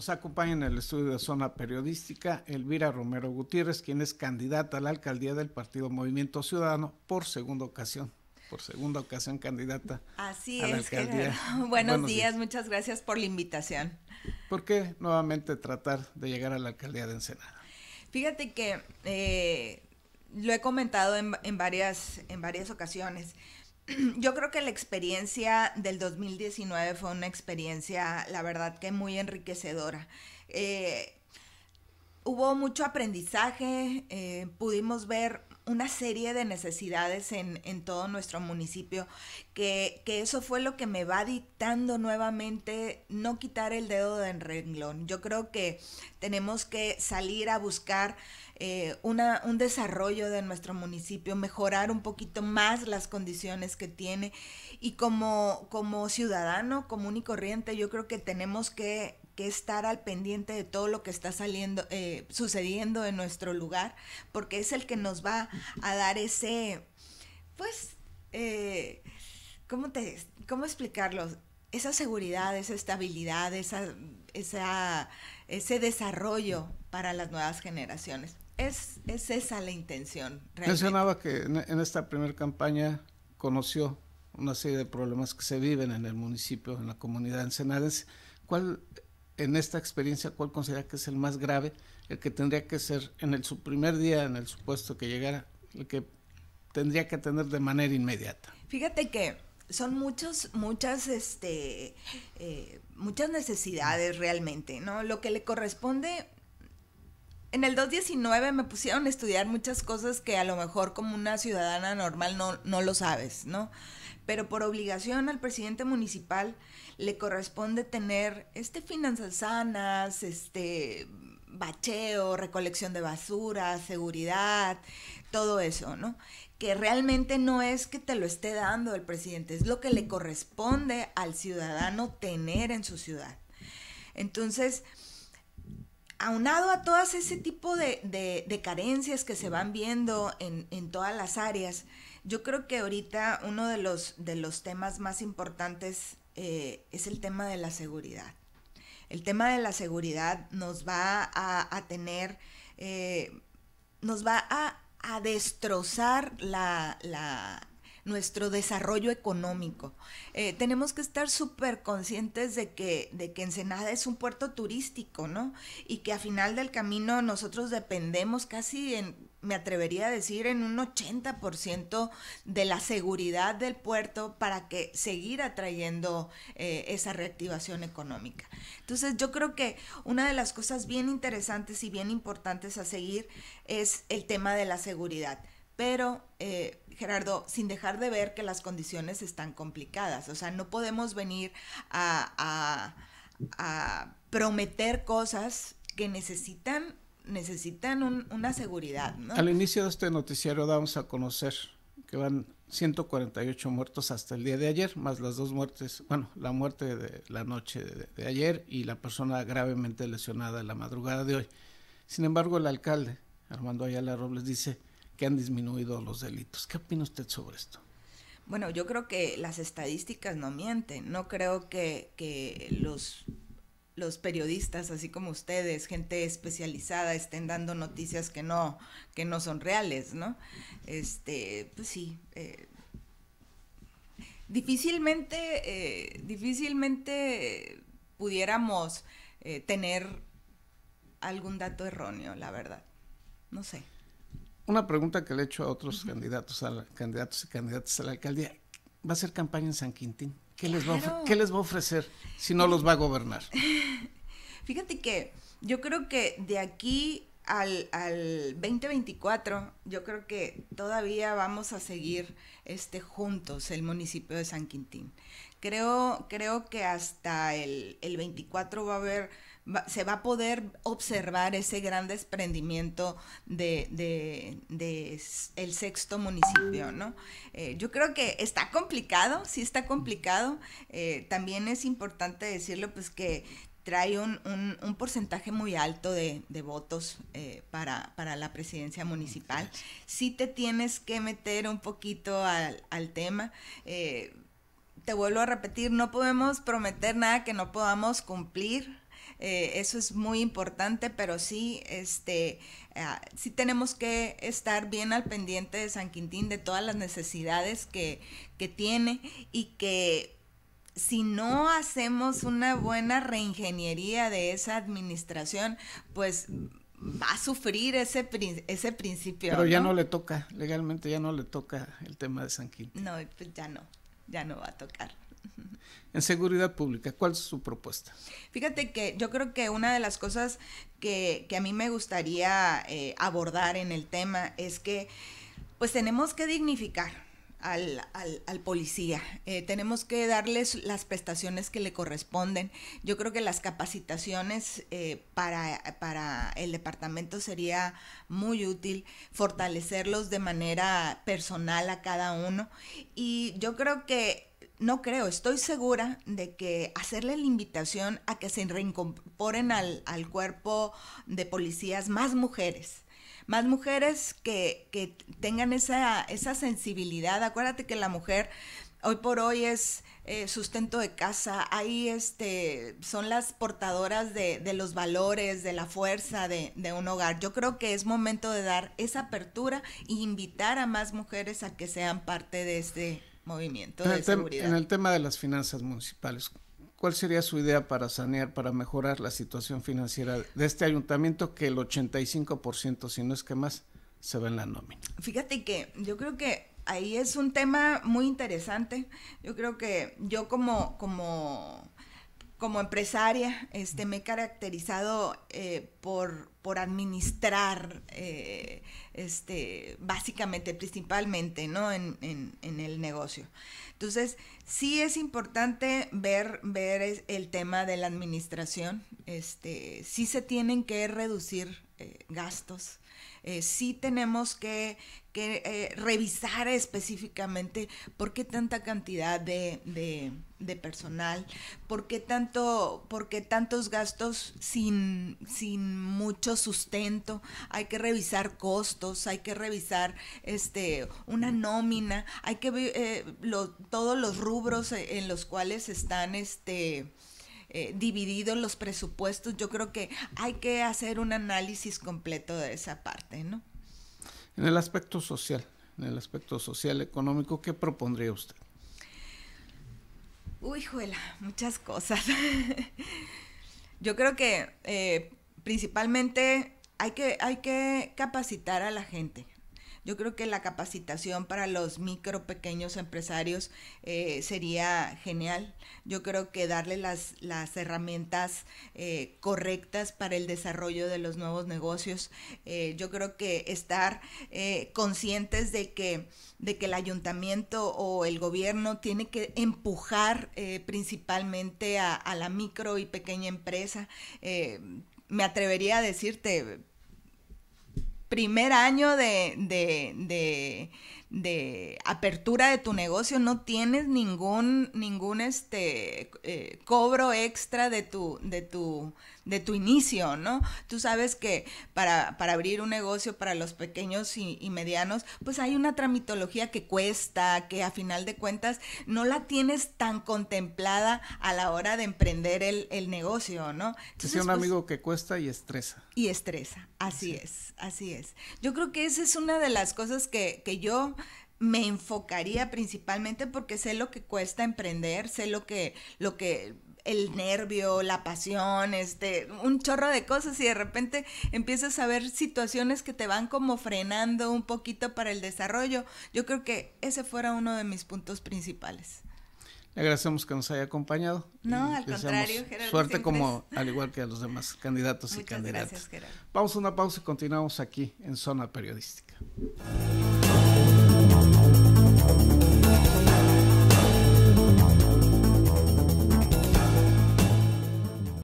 Nos acompaña en el estudio de zona periodística Elvira Romero Gutiérrez, quien es candidata a la alcaldía del partido Movimiento Ciudadano por segunda ocasión. Por segunda ocasión candidata. Así a la es. Alcaldía. Buenos, días, muchas gracias por la invitación. ¿Por qué nuevamente tratar de llegar a la alcaldía de Ensenada? Fíjate que eh, lo he comentado en, varias, en varias ocasiones. yo creo que la experiencia del 2019 fue una experiencia, la verdad que muy enriquecedora. Eh, hubo mucho aprendizaje, eh, pudimos ver una serie de necesidades en, todo nuestro municipio, que, eso fue lo que me va dictando nuevamente no quitar el dedo del renglón. Yo creo que tenemos que salir a buscar eh, un desarrollo de nuestro municipio, mejorar un poquito más las condiciones que tiene y como, como ciudadano común y corriente yo creo que tenemos que estar al pendiente de todo lo que está saliendo, eh, sucediendo en nuestro lugar, porque es el que nos va a dar ese, pues, eh, ¿cómo, te, ¿cómo explicarlo? Esa seguridad, esa estabilidad, esa, esa, ese desarrollo para las nuevas generaciones. Es, es esa la intención. Realmente. Mencionaba que en, esta primera campaña conoció una serie de problemas que se viven en el municipio, en la comunidad de Ensenades. ¿Cuál en esta experiencia, ¿cuál considera que es el más grave? El que tendría que ser en el su primer día, en el supuesto que llegara, el que tendría que atender de manera inmediata. Fíjate que son muchos, muchas, este, eh, muchas necesidades realmente, ¿no? Lo que le corresponde. En el 219 me pusieron a estudiar muchas cosas que a lo mejor como una ciudadana normal no, no lo sabes, ¿no? pero por obligación al presidente municipal le corresponde tener este finanzas sanas, este bacheo, recolección de basura, seguridad, todo eso, ¿no? Que realmente no es que te lo esté dando el presidente, es lo que le corresponde al ciudadano tener en su ciudad. Entonces, aunado a todas ese tipo de, de, carencias que se van viendo en todas las áreas, yo creo que ahorita uno de los, de los temas más importantes eh, es el tema de la seguridad. El tema de la seguridad nos va a, tener, eh, nos va a, destrozar la, nuestro desarrollo económico. Eh, tenemos que estar súper conscientes de que, de que Ensenada es un puerto turístico, ¿no? Y que a final del camino nosotros dependemos casi en me atrevería a decir, en un 80% de la seguridad del puerto para que seguir atrayendo eh, esa reactivación económica. Entonces yo creo que una de las cosas bien interesantes y bien importantes a seguir es el tema de la seguridad. Pero, eh, Gerardo, sin dejar de ver que las condiciones están complicadas, o sea, no podemos venir a prometer cosas que necesitan necesitan una seguridad. Al inicio de este noticiario damos a conocer que van 148 muertos hasta el día de ayer, más las dos muertes, bueno, la muerte de la noche de, ayer y la persona gravemente lesionada la madrugada de hoy. Sin embargo, el alcalde, Armando Ayala Robles, dice que han disminuido los delitos. ¿Qué opina usted sobre esto? Bueno, yo creo que las estadísticas no mienten. No creo que, que los los periodistas, así como ustedes, gente especializada, estén dando noticias que no, que no son reales, ¿no? Este, pues sí. Eh, difícilmente, eh, difícilmente pudiéramos eh, tener algún dato erróneo, la verdad. No sé. Una pregunta que le he hecho a otros candidatos, a candidatos y candidatas a la alcaldía. ¿Va a ser campaña en San Quintín? ¿Qué les, va, a ofrecer si no los va a gobernar? Fíjate que yo creo que de aquí al, al 2024, yo creo que todavía vamos a seguir este, juntos el municipio de San Quintín. Creo, creo que hasta el, el 24 va a haber se va a poder observar ese gran desprendimiento de, el sexto municipio, ¿no? Eh, yo creo que está complicado, sí está complicado. Eh, también es importante decirlo, pues que trae un, porcentaje muy alto de, votos eh, para, la presidencia municipal. Sí te tienes que meter un poquito al, tema. te vuelvo a repetir, no podemos prometer nada que no podamos cumplir. Eh, eso es muy importante, pero sí, este, ah, tenemos que estar bien al pendiente de San Quintín, de todas las necesidades que, tiene y que si no hacemos una buena reingeniería de esa administración, pues va a sufrir ese, ese principio. Pero ya ¿no? ¿no? le toca, legalmente ya no le toca el tema de San Quintín. No, pues ya no, ya no va a tocar. En seguridad pública, ¿cuál es su propuesta? Fíjate que yo creo que una de las cosas que, a mí me gustaría eh, abordar en el tema es que pues tenemos que dignificar al, policía. Eh, tenemos que darles las prestaciones que le corresponden. Yo creo que las capacitaciones eh, para, para, el departamento sería muy útil, fortalecerlos de manera personal a cada uno. Y yo creo que no creo, estoy segura de que hacerle la invitación a que se reincorporen al, cuerpo de policías más mujeres, más mujeres que, tengan esa, esa, sensibilidad. Acuérdate que la mujer hoy por hoy es eh, sustento de casa, ahí este, son las portadoras de, de los valores, de la fuerza de, de, un hogar. Yo creo que es momento de dar esa apertura e invitar a más mujeres a que sean parte de este movimiento de seguridad. En el tema de las finanzas municipales, ¿cuál sería su idea para sanear, para mejorar la situación financiera de este ayuntamiento que el 85%, si no es que más, se ve en la nómina? Fíjate que yo creo que ahí es un tema muy interesante. Yo creo que yo como, como como empresaria este, me he caracterizado eh, por, por administrar, eh, este, básicamente, principalmente, ¿no? En, el negocio. Entonces, sí es importante ver, ver el tema de la administración. Este, sí se tienen que reducir eh, gastos eh, sí tenemos que, eh, revisar específicamente por qué tanta cantidad de, personal, por qué, tanto, por tantos gastos sin, sin mucho sustento, hay que revisar costos, hay que revisar este, una nómina, hay que ver eh, todos los rubros eh, en los cuales están este, eh, divididos los presupuestos, yo creo que hay que hacer un análisis completo de esa parte, ¿no? En el aspecto social, en el aspecto social económico, ¿qué propondría usted? Uy, juela, muchas cosas. yo creo que eh, principalmente hay que, hay que capacitar a la gente, yo creo que la capacitación para los micro, pequeños empresarios eh, sería genial. Yo creo que darle las, las herramientas eh, correctas para el desarrollo de los nuevos negocios. Eh, yo creo que estar conscientes de que, de que el ayuntamiento o el gobierno tiene que empujar principalmente a, la micro y pequeña empresa me atrevería a decirte, primer año de, de, de apertura de tu negocio, no tienes ningún, ningún este, eh, cobro extra de tu, de, tu, de tu inicio, ¿no? Tú sabes que para, abrir un negocio para los pequeños y, medianos, pues hay una tramitología que cuesta, que a final de cuentas no la tienes tan contemplada a la hora de emprender el, negocio, ¿no? es un pues amigo que cuesta y estresa. Y estresa, así es, así es. Yo creo que esa es una de las cosas que, que yo me enfocaría principalmente porque sé lo que cuesta emprender, sé lo que, lo que el nervio, la pasión, este, un chorro de cosas y de repente empiezas a ver situaciones que te van como frenando un poquito para el desarrollo. Yo creo que ese fuera uno de mis puntos principales. Le agradecemos que nos haya acompañado. No, al contrario, Gerardo. Suerte como al igual que a los demás candidatos y candidatas. Gracias, Vamos a una pausa y continuamos aquí en Zona Periodística.